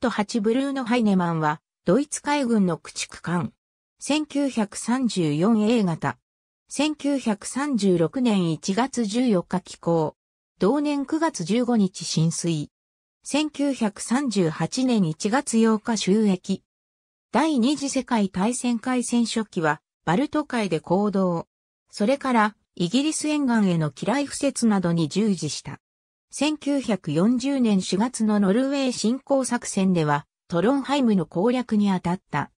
Z8 ブルーノ・ハイネマンは、ドイツ海軍の駆逐艦。1934 A 型。1936年1月14日寄港。同年9月15日浸水。1938年1月8日収益。第二次世界大戦開戦初期は、バルト海で行動。それから、イギリス沿岸への機雷敷設などに従事した。1940年4月のノルウェー侵攻作戦では、トロンハイムの攻略に当たった。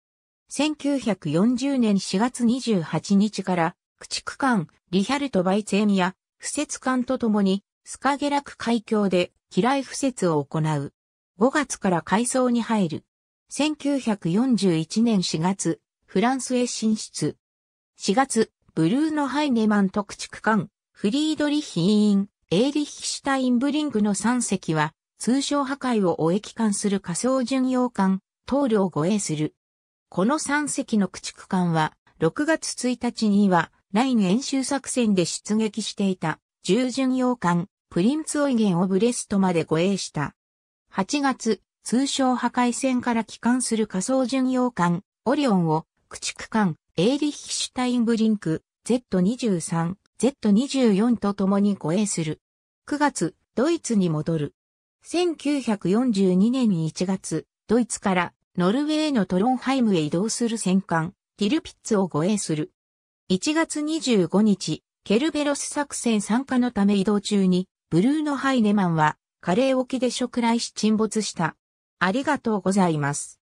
1940年4月28日から、駆逐艦、リヒャルト・バイツェミア、不設艦とともに、スカゲラク海峡で、機雷不設を行う。5月から海藻に入る。1941年4月、フランスへ進出。4月、ブルーノ・ハイネマン特駆逐艦、フリードリヒーン、エーリッヒシュタインブリンクの3隻は、通称破壊を終え帰還する仮想巡洋艦、トールを護衛する。この3隻の駆逐艦は、6月1日には、ライン演習作戦で出撃していた、重巡洋艦、プリンツオイゲンをブレストまで護衛した。8月、通称破壊戦から帰還する仮想巡洋艦、オリオンを、駆逐艦、エーリッヒシュタインブリンク、Z23、Z24 と共に護衛する。9月、ドイツに戻る。1942年1月、ドイツからノルウェーのトロンハイムへ移動する戦艦、ティルピッツを護衛する。1月25日、ケルベロス作戦参加のため移動中に、ブルーノ・ハイネマンは、カレー沖で食来し沈没した。ありがとうございます。